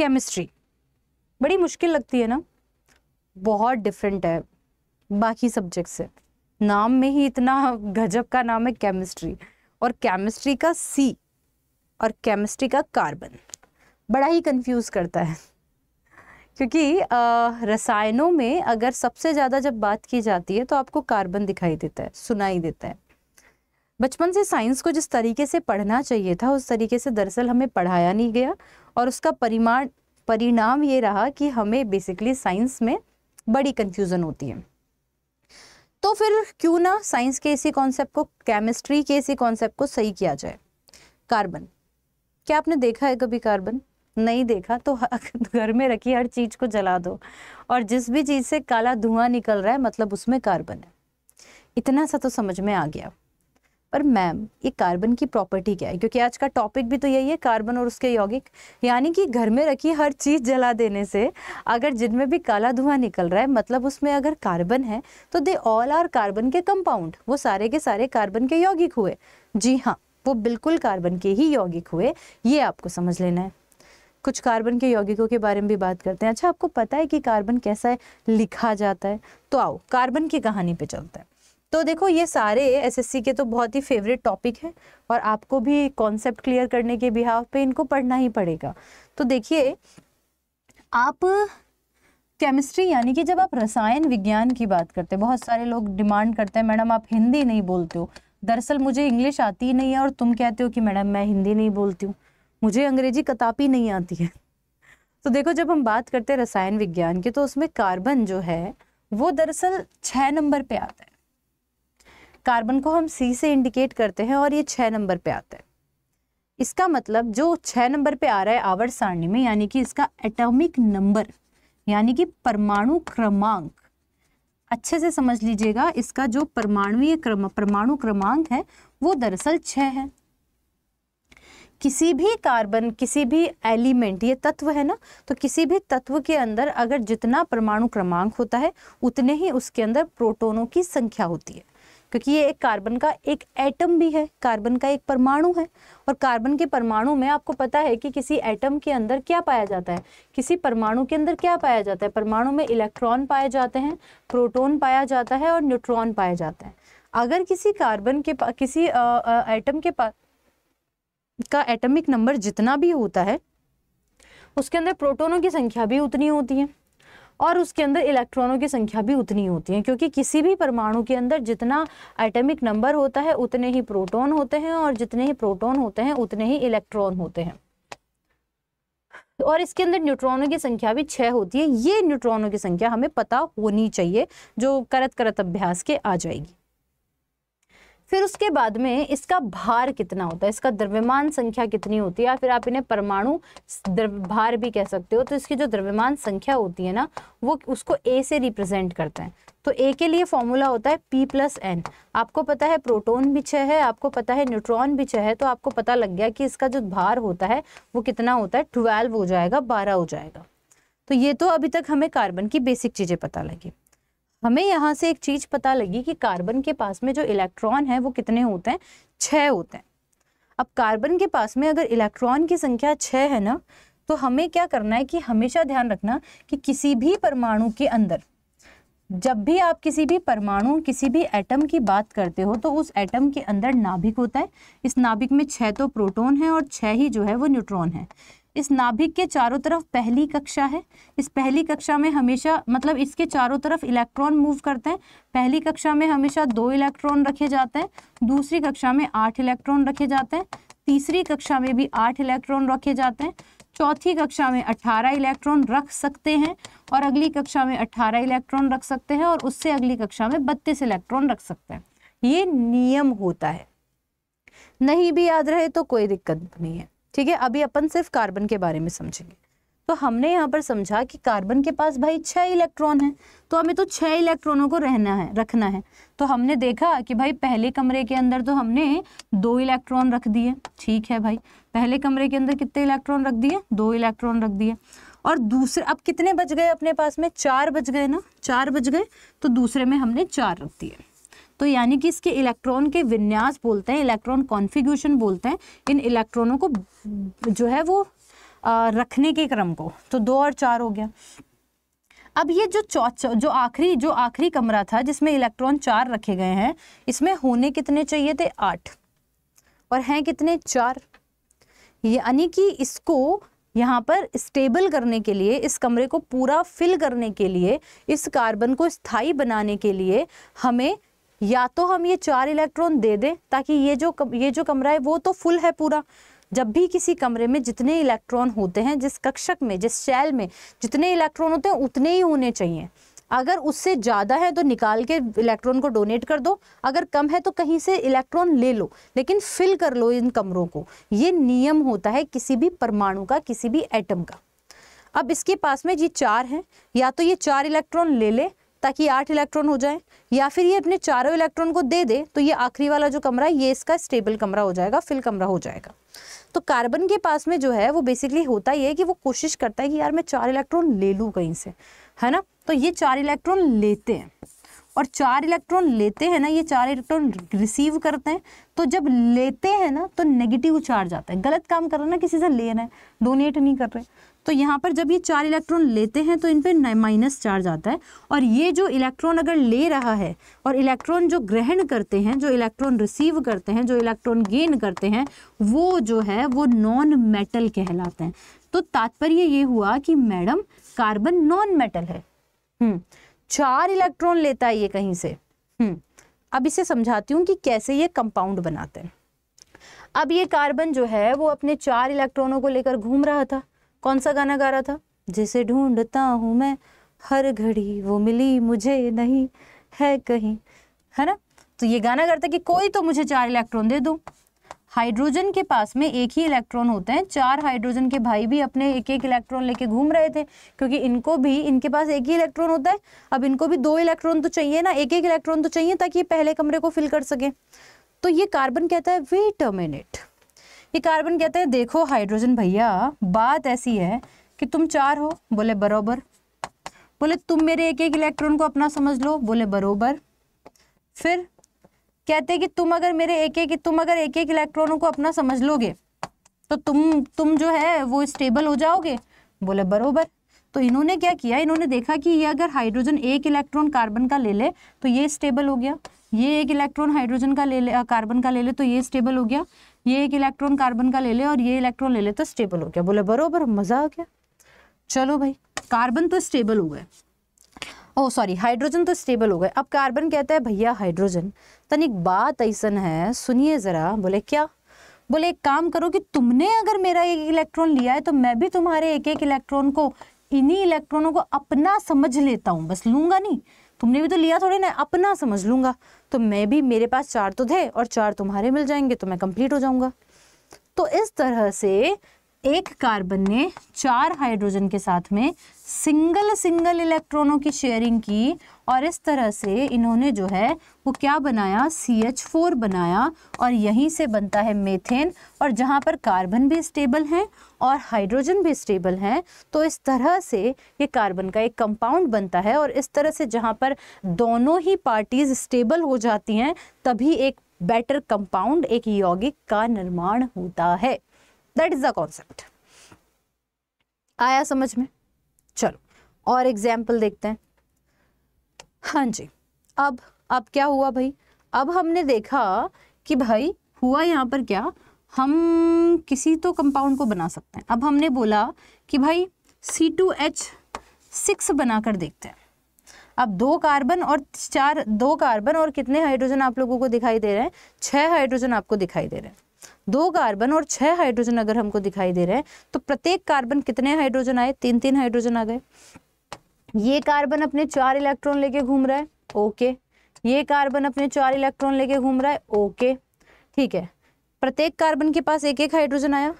Chemistry बड़ी मुश्किल लगती है ना बहुत डिफरेंट है बाकी सब्जेक्ट से नाम में ही इतना गजब का नाम है केमिस्ट्री और केमिस्ट्री का सी और केमिस्ट्री का कार्बन बड़ा ही कंफ्यूज करता है क्योंकि रसायनों में अगर सबसे ज़्यादा जब बात की जाती है तो आपको कार्बन दिखाई देता है सुनाई देता है बचपन से साइंस को जिस तरीके से पढ़ना चाहिए था उस तरीके से दरअसल हमें पढ़ाया नहीं गया और उसका परिमाण परिणाम ये रहा कि हमें बेसिकली साइंस में बड़ी कंफ्यूजन होती है तो फिर क्यों ना साइंस के इसी कॉन्सेप्ट को केमिस्ट्री के इसी कॉन्सेप्ट को सही किया जाए कार्बन क्या आपने देखा है कभी कार्बन नहीं देखा तो घर में रखी हर चीज़ को जला दो और जिस भी चीज़ से काला धुआं निकल रहा है मतलब उसमें कार्बन है इतना सा तो समझ में आ गया पर मैम ये कार्बन की प्रॉपर्टी क्या है क्योंकि आज का टॉपिक भी तो यही है कार्बन और उसके यौगिक यानी कि घर में रखी हर चीज़ जला देने से अगर जिनमें भी काला धुआं निकल रहा है मतलब उसमें अगर कार्बन है तो दे ऑल आर कार्बन के कंपाउंड वो सारे के सारे कार्बन के यौगिक हुए जी हाँ वो बिल्कुल कार्बन के ही यौगिक हुए ये आपको समझ लेना है कुछ कार्बन के यौगिकों के बारे में भी बात करते हैं अच्छा आपको पता है कि कार्बन कैसा है लिखा जाता है तो आओ कार्बन की कहानी पे चलते हैं तो देखो ये सारे एसएससी के तो बहुत ही फेवरेट टॉपिक हैं और आपको भी कॉन्सेप्ट क्लियर करने के बिहाव पे इनको पढ़ना ही पड़ेगा तो देखिए आप केमिस्ट्री यानी कि जब आप रसायन विज्ञान की बात करते हैं बहुत सारे लोग डिमांड करते हैं मैडम आप हिंदी नहीं बोलते हो दरअसल मुझे इंग्लिश आती ही नहीं है और तुम कहते हो कि मैडम मैं हिंदी नहीं बोलती हूँ मुझे अंग्रेजी कतापी नहीं आती है तो देखो जब हम बात करते हैं रसायन विज्ञान की तो उसमें कार्बन जो है वो दरअसल छः नंबर पे आता है कार्बन को हम सी से इंडिकेट करते हैं और ये छः नंबर पे आता है इसका मतलब जो छः नंबर पे आ रहा है आवर्त सारणी में यानी कि इसका एटॉमिक नंबर यानी कि परमाणु क्रमांक अच्छे से समझ लीजिएगा इसका जो परमाणुीय क्रम परमाणु क्रमांक है वो दरअसल छः है किसी भी कार्बन किसी भी एलिमेंट ये तत्व है ना तो किसी भी तत्व के अंदर अगर जितना परमाणु क्रमांक होता है उतने ही उसके अंदर प्रोटोनों की संख्या होती है क्योंकि ये एक कार्बन का एक एटम भी है कार्बन का एक परमाणु है और कार्बन के परमाणु में आपको पता है कि किसी एटम के अंदर क्या पाया जाता है किसी परमाणु के अंदर क्या पाया जाता है परमाणु में इलेक्ट्रॉन पाए जाते हैं प्रोटोन पाया जाता है और न्यूट्रॉन पाए जाते हैं अगर किसी कार्बन के किसी एटम के पा, का एटमिक नंबर जितना भी होता है उसके अंदर प्रोटोनों की संख्या भी उतनी होती है और उसके अंदर इलेक्ट्रॉनों की संख्या भी उतनी होती है क्योंकि किसी भी परमाणु के अंदर जितना एटमिक नंबर होता है उतने ही प्रोटोन होते हैं और जितने ही प्रोटोन होते हैं उतने ही इलेक्ट्रॉन होते हैं और इसके अंदर न्यूट्रॉनों की संख्या भी छह होती है ये न्यूट्रॉनों की संख्या हमें पता होनी चाहिए जो करत करत अभ्यास के आ जाएगी फिर उसके बाद में इसका भार कितना होता है इसका द्रव्यमान संख्या कितनी होती है या फिर आप इन्हें परमाणु भार भी कह सकते हो तो इसकी जो द्रव्यमान संख्या होती है ना वो उसको ए से रिप्रेजेंट करते हैं तो ए के लिए फॉर्मूला होता है पी प्लस एन आपको पता है प्रोटोन भी छः है आपको पता है न्यूट्रॉन भी छः है तो आपको पता लग गया कि इसका जो भार होता है वो कितना होता है ट्वेल्व हो जाएगा बारह हो जाएगा तो ये तो अभी तक हमें कार्बन की बेसिक चीज़ें पता लगी हमें यहाँ से एक चीज पता लगी कि कार्बन के पास में जो इलेक्ट्रॉन है वो कितने होते हैं छः होते हैं अब कार्बन के पास में अगर इलेक्ट्रॉन की संख्या छः है ना तो हमें क्या करना है कि हमेशा ध्यान रखना कि किसी भी परमाणु के अंदर जब भी आप किसी भी परमाणु किसी भी एटम की बात करते हो तो उस एटम के अंदर नाभिक होता है इस नाभिक में छः तो प्रोटोन है और छः ही जो है वो न्यूट्रॉन है इस नाभिक के चारों तरफ पहली कक्षा है इस पहली कक्षा में हमेशा मतलब इसके चारों तरफ इलेक्ट्रॉन मूव करते हैं पहली कक्षा में हमेशा दो इलेक्ट्रॉन रखे जाते हैं दूसरी कक्षा में आठ इलेक्ट्रॉन रखे जाते हैं तीसरी कक्षा में भी आठ इलेक्ट्रॉन रखे जाते हैं चौथी कक्षा में अट्ठारह इलेक्ट्रॉन रख सकते हैं और अगली कक्षा में अट्ठारह इलेक्ट्रॉन रख सकते हैं और उससे अगली कक्षा में बत्तीस इलेक्ट्रॉन रख सकते हैं ये नियम होता है नहीं भी याद रहे तो कोई दिक्कत नहीं है ठीक है अभी अपन सिर्फ कार्बन के बारे में समझेंगे तो हमने यहाँ पर समझा कि कार्बन के पास भाई छः इलेक्ट्रॉन है तो हमें तो छः इलेक्ट्रॉनों को रहना है रखना है तो हमने देखा कि भाई पहले कमरे के अंदर तो हमने दो इलेक्ट्रॉन रख दिए ठीक है भाई पहले कमरे के अंदर कितने इलेक्ट्रॉन रख दिए दो इलेक्ट्रॉन रख दिए और दूसरे अब कितने बज गए अपने पास में चार बज गए ना चार बज गए तो दूसरे में हमने चार रख दिए तो यानी कि इसके इलेक्ट्रॉन के विन्यास बोलते हैं इलेक्ट्रॉन कॉन्फिग्यूशन बोलते हैं इन इलेक्ट्रॉनों को जो है वो आ, रखने के क्रम को तो दो और चार हो गया अब ये जो चौच जो आखिरी जो आखिरी कमरा था जिसमें इलेक्ट्रॉन चार रखे गए हैं इसमें होने कितने चाहिए थे आठ और हैं कितने चार यानी कि इसको यहाँ पर स्टेबल करने के लिए इस कमरे को पूरा फिल करने के लिए इस कार्बन को स्थायी बनाने के लिए हमें या तो हम ये चार इलेक्ट्रॉन दे दें ताकि ये जो ये जो कमरा है वो तो फुल है पूरा जब भी किसी कमरे में जितने इलेक्ट्रॉन होते हैं जिस कक्षक में जिस शैल में जितने इलेक्ट्रॉन होते हैं उतने ही होने चाहिए अगर उससे ज़्यादा है तो निकाल के इलेक्ट्रॉन को डोनेट कर दो अगर कम है तो कहीं से इलेक्ट्रॉन ले लो लेकिन फिल कर लो इन कमरों को ये नियम होता है किसी भी परमाणु का किसी भी एटम का अब इसके पास में ये चार हैं या तो ये चार इलेक्ट्रॉन ले ले ताकि आठ इलेक्ट्रॉन हो जाए या फिर ये अपने चारों इलेक्ट्रॉन को दे दे तो ये आखिरी वाला जो कमरा है ये इसका स्टेबल कमरा हो जाएगा फिल कमरा हो जाएगा तो कार्बन के पास में जो है वो बेसिकली होता ही है कि वो कोशिश करता है कि यार मैं चार इलेक्ट्रॉन ले लूँ कहीं से है ना तो ये चार इलेक्ट्रॉन लेते हैं और चार इलेक्ट्रॉन लेते हैं ना ये चार इलेक्ट्रॉन रिसीव करते हैं तो जब लेते हैं ना तो नेगेटिव चार्ज आता है गलत काम कर रहे ना किसी से ले रहे हैं डोनेट नहीं कर रहे तो यहाँ पर जब ये चार इलेक्ट्रॉन लेते हैं तो इन पर माइनस चार्ज आता है और ये जो इलेक्ट्रॉन अगर ले रहा है और इलेक्ट्रॉन जो ग्रहण करते हैं जो इलेक्ट्रॉन रिसीव करते हैं जो इलेक्ट्रॉन गेन करते हैं वो जो है वो नॉन मेटल कहलाते हैं तो तात्पर्य ये हुआ कि मैडम कार्बन नॉन मेटल है हम्म, चार इलेक्ट्रॉन लेता है ये कहीं से हम्म, अब इसे समझाती हूँ कि कैसे ये कंपाउंड बनाते हैं अब ये कार्बन जो है वो अपने चार इलेक्ट्रॉनों को लेकर घूम रहा था कौन सा गाना गा रहा था जिसे ढूंढता हूँ मैं हर घड़ी वो मिली मुझे नहीं है कहीं है ना तो ये गाना करता कि कोई तो मुझे चार इलेक्ट्रॉन दे दो हाइड्रोजन के पास में एक ही इलेक्ट्रॉन होते हैं चार हाइड्रोजन के भाई भी अपने एक एक इलेक्ट्रॉन लेके घूम रहे थे क्योंकि इनको भी इनके पास एक ही इलेक्ट्रॉन होता है अब इनको भी दो इलेक्ट्रॉन तो चाहिए ना एक एक इलेक्ट्रॉन तो चाहिए ताकि ये पहले कमरे को फिल कर सके तो ये कार्बन कहता है वेट अ मिनट ये कार्बन कहते हैं देखो हाइड्रोजन भैया बात ऐसी है कि तुम चार हो बोले बरोबर बोले तुम मेरे एक एक इलेक्ट्रॉन को अपना समझ लो बोले बरोबर फिर कहते कि तुम अगर मेरे एक एक तुम अगर एक एक इलेक्ट्रॉनों को अपना समझ लोगे तो तुम तुम जो है वो स्टेबल हो जाओगे बोले बरोबर तो इन्होंने क्या किया इन्होंने देखा कि ये अगर हाइड्रोजन एक इलेक्ट्रॉन कार्बन का ले ले तो ये स्टेबल हो गया ये एक इलेक्ट्रॉन हाइड्रोजन का ले ले कार्बन का ले ले तो ये स्टेबल हो गया ये एक इलेक्ट्रॉन कार्बन का ले ले और ये इलेक्ट्रॉन ले ले तो स्टेबल हो गया बोले बरोबर मज़ा आ गया चलो भाई कार्बन तो स्टेबल हो गए ओ सॉरी हाइड्रोजन तो स्टेबल हो गए अब कार्बन कहता है भैया हाइड्रोजन तनिक बात ऐसा है सुनिए ज़रा बोले क्या बोले एक काम करो कि तुमने अगर मेरा एक इलेक्ट्रॉन लिया है तो मैं भी तुम्हारे एक एक इलेक्ट्रॉन को इन्हीं इलेक्ट्रॉनों को अपना समझ लेता हूँ बस लूंगा नहीं तुमने भी तो लिया थोड़ी ना अपना समझ लूंगा तो मैं भी मेरे पास चार तो थे और चार तुम्हारे मिल जाएंगे तो मैं कंप्लीट हो जाऊंगा तो इस तरह से एक कार्बन ने चार हाइड्रोजन के साथ में सिंगल सिंगल इलेक्ट्रॉनों की शेयरिंग की और इस तरह से इन्होंने जो है वो क्या बनाया सी एच फोर बनाया और यहीं से बनता है मेथेन और जहाँ पर कार्बन भी स्टेबल है और हाइड्रोजन भी स्टेबल है तो इस तरह से ये कार्बन का एक कंपाउंड बनता है और इस तरह से जहाँ पर दोनों ही पार्टीज़ स्टेबल हो जाती हैं तभी एक बेटर कंपाउंड एक यौगिक का निर्माण होता है दैट इज द कॉन्सेप्ट आया समझ में चलो और एग्जाम्पल देखते हैं हाँ जी अब अब क्या हुआ भाई अब हमने देखा कि भाई हुआ यहाँ पर क्या हम किसी तो कंपाउंड को बना सकते हैं अब हमने बोला कि भाई सी टू एच सिक्स बना कर देखते हैं अब दो कार्बन और चार दो कार्बन और कितने हाइड्रोजन आप लोगों को दिखाई दे रहे हैं छह हाइड्रोजन आपको दिखाई दे रहे हैं दो कार्बन और छह हाइड्रोजन अगर हमको दिखाई दे रहे हैं तो प्रत्येक कार्बन कितने हाइड्रोजन आए तीन तीन हाइड्रोजन आ गए ये कार्बन अपने चार इलेक्ट्रॉन लेके घूम रहा है ओके ये कार्बन अपने चार इलेक्ट्रॉन लेके घूम रहा है ओके ठीक है प्रत्येक कार्बन के पास एक एक हाइड्रोजन आया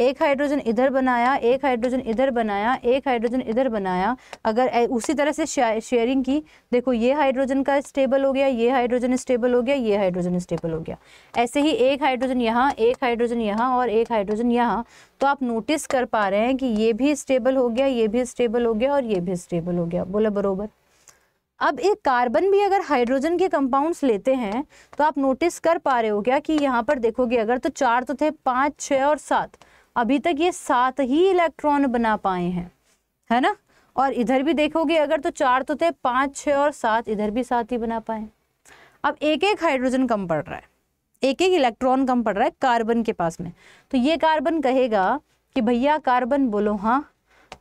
एक हाइड्रोजन इधर बनाया एक हाइड्रोजन इधर बनाया एक हाइड्रोजन इधर बनाया अगर उसी तरह से शेयरिंग की देखो ये हाइड्रोजन का स्टेबल हो गया ये हाइड्रोजन स्टेबल हो गया ये हाइड्रोजन स्टेबल हो गया ऐसे ही एक हाइड्रोजन यहाँ एक हाइड्रोजन यहाँ और एक हाइड्रोजन यहाँ तो आप नोटिस कर पा रहे हैं कि ये भी स्टेबल हो गया ये भी स्टेबल हो गया और ये भी स्टेबल हो गया बोला बरोबर अब एक कार्बन भी अगर हाइड्रोजन के कंपाउंड्स लेते हैं तो आप नोटिस कर पा रहे हो क्या कि यहाँ पर देखोगे अगर तो चार तो थे पाँच छः और सात अभी तक ये सात ही इलेक्ट्रॉन बना पाए हैं है ना और इधर भी देखोगे अगर तो चार तो थे पाँच छ और सात इधर भी सात ही बना पाए अब एक एक हाइड्रोजन कम पड़ रहा है एक एक इलेक्ट्रॉन कम पड़ रहा है कार्बन के पास में तो ये कार्बन कहेगा कि भैया कार्बन बोलो हाँ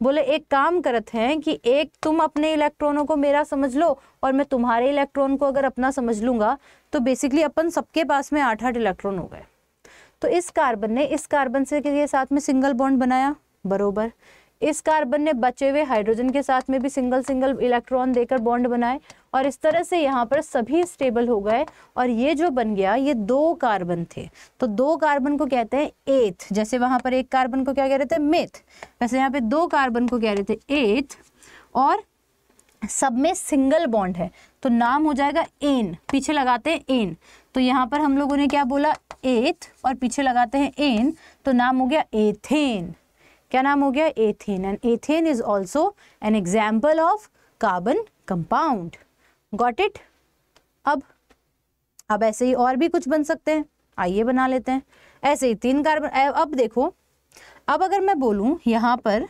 बोले एक काम करते हैं कि एक तुम अपने इलेक्ट्रॉनों को मेरा समझ लो और मैं तुम्हारे इलेक्ट्रॉन को अगर अपना समझ लूंगा तो बेसिकली अपन सबके पास में आठ आठ इलेक्ट्रॉन हो गए तो इस कार्बन ने इस कार्बन से के साथ में सिंगल बॉन्ड बनाया बरोबर इस कार्बन ने बचे हुए हाइड्रोजन के साथ में भी सिंगल सिंगल इलेक्ट्रॉन देकर बॉन्ड बनाए और इस तरह से यहाँ पर सभी स्टेबल हो गए और ये जो बन गया ये दो कार्बन थे तो दो कार्बन को कहते हैं एथ जैसे वहां पर एक कार्बन को क्या कह रहे थे मेथ वैसे यहाँ पे दो कार्बन को कह रहे थे एथ और सब में सिंगल बॉन्ड है तो नाम हो जाएगा एन पीछे लगाते हैं एन तो यहाँ पर हम लोगों ने क्या बोला एथ और पीछे लगाते हैं एन तो नाम हो गया एथेन क्या नाम हो गया ethane and ethane is also an example of carbon compound got it अब अब ऐसे ही और भी कुछ बन सकते हैं आइए बना लेते हैं ऐसे ही तीन कार्बन अब देखो अब अगर मैं बोलूं यहाँ पर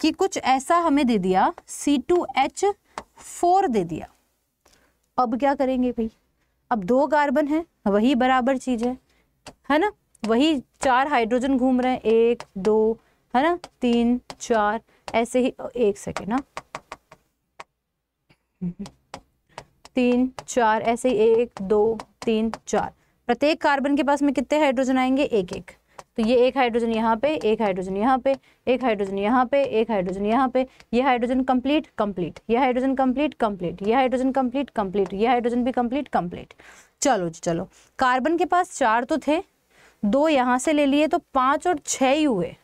कि कुछ ऐसा हमें दे दिया सी टू एच फोर दे दिया अब क्या करेंगे भाई अब दो कार्बन है वही बराबर चीज है है ना वही चार हाइड्रोजन घूम रहे हैं एक दो है ना तीन चार ऐसे ही एक सेकेंड ना हाँ। तीन चार ऐसे ही एक दो तीन चार प्रत्येक कार्बन के पास में कितने हाइड्रोजन आएंगे एक एक तो ये एक हाइड्रोजन यहाँ पे एक हाइड्रोजन यहाँ पे एक हाइड्रोजन यहाँ पे एक हाइड्रोजन यहाँ पे ये हाइड्रोजन कंप्लीट कंप्लीट ये हाइड्रोजन कंप्लीट कंप्लीट ये हाइड्रोजन कंप्लीट कंप्लीट ये हाइड्रोजन भी कंप्लीट कंप्लीट चलो जी चलो कार्बन के पास चार तो थे दो यहाँ से ले लिए तो पाँच और छः ही हुए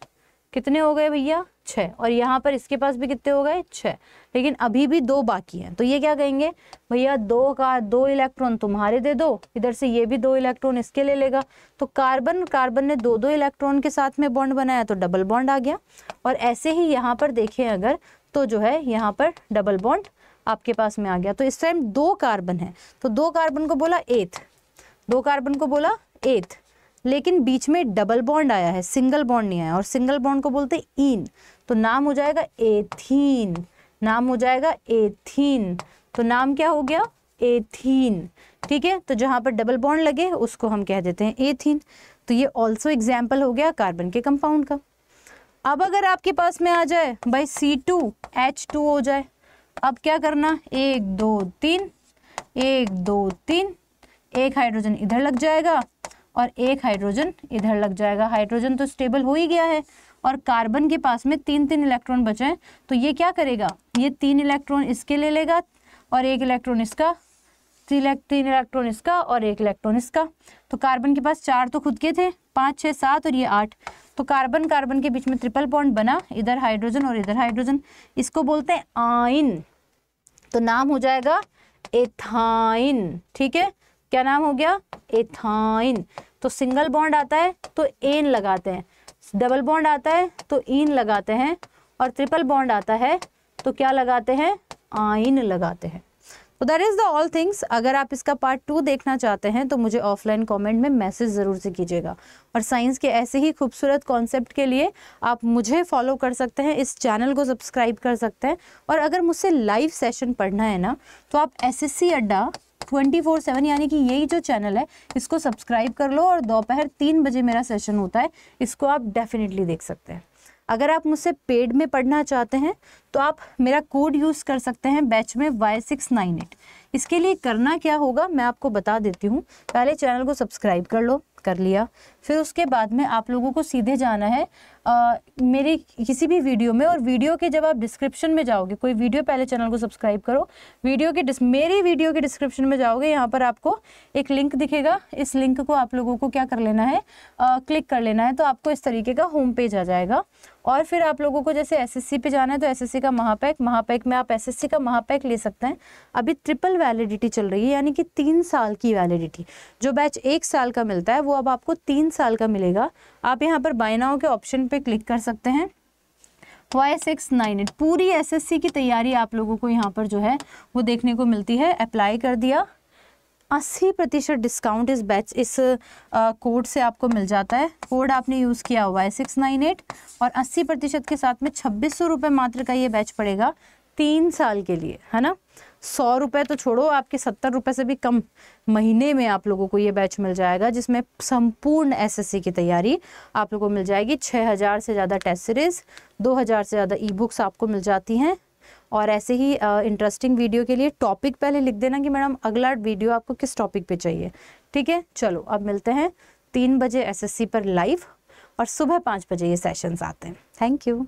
कितने हो गए भैया छः और यहाँ पर इसके पास भी कितने हो गए छः लेकिन अभी भी दो बाकी हैं तो ये क्या कहेंगे भैया दो का दो इलेक्ट्रॉन तुम्हारे दे दो इधर से ये भी दो इलेक्ट्रॉन इसके ले लेगा तो कार्बन कार्बन ने दो दो इलेक्ट्रॉन के साथ में बॉन्ड बनाया तो डबल बॉन्ड आ गया और ऐसे ही यहाँ पर देखें अगर तो जो है यहाँ पर डबल बॉन्ड आपके पास में आ गया तो इस टाइम दो कार्बन है तो दो कार्बन को बोला एथ दो कार्बन को बोला एथ लेकिन बीच में डबल बॉन्ड आया है सिंगल बॉन्ड नहीं आया और सिंगल बॉन्ड को बोलते इन तो नाम हो जाएगा एथीन नाम हो जाएगा एथीन तो नाम क्या हो गया एथीन ठीक है तो जहाँ पर डबल बॉन्ड लगे उसको हम कह देते हैं एथीन तो ये ऑल्सो एग्जाम्पल हो गया कार्बन के कंपाउंड का अब अगर आपके पास में आ जाए भाई सी टू एच टू हो जाए अब क्या करना एक दो तीन एक दो तीन एक हाइड्रोजन इधर लग जाएगा और एक हाइड्रोजन इधर लग जाएगा हाइड्रोजन तो स्टेबल हो ही गया है और कार्बन के पास में तीन तीन इलेक्ट्रॉन बचे हैं तो ये क्या करेगा ये तीन इलेक्ट्रॉन इसके ले लेगा और एक इलेक्ट्रॉन इसका तीन इलेक्ट्रॉन इसका और एक इलेक्ट्रॉन इसका तो कार्बन के पास चार तो खुद के थे पाँच छः सात और ये आठ तो कार्बन कार्बन के बीच में ट्रिपल बॉन्ड बना इधर हाइड्रोजन और इधर हाइड्रोजन इसको बोलते हैं आइन तो नाम हो जाएगा एथाइन ठीक है क्या नाम हो गया एथाइन तो सिंगल बॉन्ड आता है तो एन लगाते हैं डबल बॉन्ड आता है तो इन लगाते हैं और ट्रिपल बॉन्ड आता है तो क्या लगाते हैं आइन लगाते हैं तो that is the all things अगर आप इसका पार्ट टू देखना चाहते हैं तो मुझे ऑफलाइन कमेंट में मैसेज ज़रूर से कीजिएगा और साइंस के ऐसे ही खूबसूरत कॉन्सेप्ट के लिए आप मुझे फॉलो कर सकते हैं इस चैनल को सब्सक्राइब कर सकते हैं और अगर मुझसे लाइव सेशन पढ़ना है ना तो आप एस एस सी अड्डा ट्वेंटी फोर सेवन यानी कि यही जो चैनल है इसको सब्सक्राइब कर लो और दोपहर तीन बजे मेरा सेशन होता है इसको आप डेफिनेटली देख सकते हैं अगर आप मुझसे पेड में पढ़ना चाहते हैं तो आप मेरा कोड यूज़ कर सकते हैं बैच में वाई सिक्स नाइन एट इसके लिए करना क्या होगा मैं आपको बता देती हूँ पहले चैनल को सब्सक्राइब कर लो कर लिया फिर उसके बाद में आप लोगों को सीधे जाना है आ, मेरी किसी भी वीडियो में और वीडियो के जब आप डिस्क्रिप्शन में जाओगे कोई वीडियो पहले चैनल को सब्सक्राइब करो वीडियो के मेरी वीडियो के डिस्क्रिप्शन में जाओगे यहाँ पर आपको एक लिंक दिखेगा इस लिंक को आप लोगों को क्या कर लेना है आ, क्लिक कर लेना है तो आपको इस तरीके का होम पेज आ जाएगा और फिर आप लोगों को जैसे एसएससी पे जाना है तो एसएससी का महापैक महापैक में आप एसएससी का महापैक ले सकते हैं अभी ट्रिपल वैलिडिटी चल रही है यानी कि तीन साल की वैलिडिटी जो बैच एक साल का मिलता है वो अब आपको तीन साल का मिलेगा आप यहाँ पर बाइनाओ के ऑप्शन पर क्लिक कर सकते हैं वाई सिक्स नाइन एट पूरी एसएससी की तैयारी आप लोगों को यहाँ पर जो है वो देखने को मिलती है अप्लाई कर दिया अस्सी प्रतिशत डिस्काउंट इस बैच इस कोड से आपको मिल जाता है कोड आपने यूज़ किया हुआ है सिक्स नाइन एट और अस्सी प्रतिशत के साथ में छब्बीस सौ रुपये मात्र का ये बैच पड़ेगा तीन साल के लिए है ना सौ रुपये तो छोड़ो आपके सत्तर रुपये से भी कम महीने में आप लोगों को ये बैच मिल जाएगा जिसमें संपूर्ण एसएससी की तैयारी आप लोगों को मिल जाएगी छः हज़ार से ज़्यादा टेस्ट सीरीज़ दो हज़ार से ज़्यादा ई बुक्स आपको मिल जाती हैं और ऐसे ही इंटरेस्टिंग वीडियो के लिए टॉपिक पहले लिख देना कि मैडम अगला वीडियो आपको किस टॉपिक पे चाहिए ठीक है चलो अब मिलते हैं तीन बजे एसएससी पर लाइव और सुबह पाँच बजे ये सेशंस आते हैं थैंक यू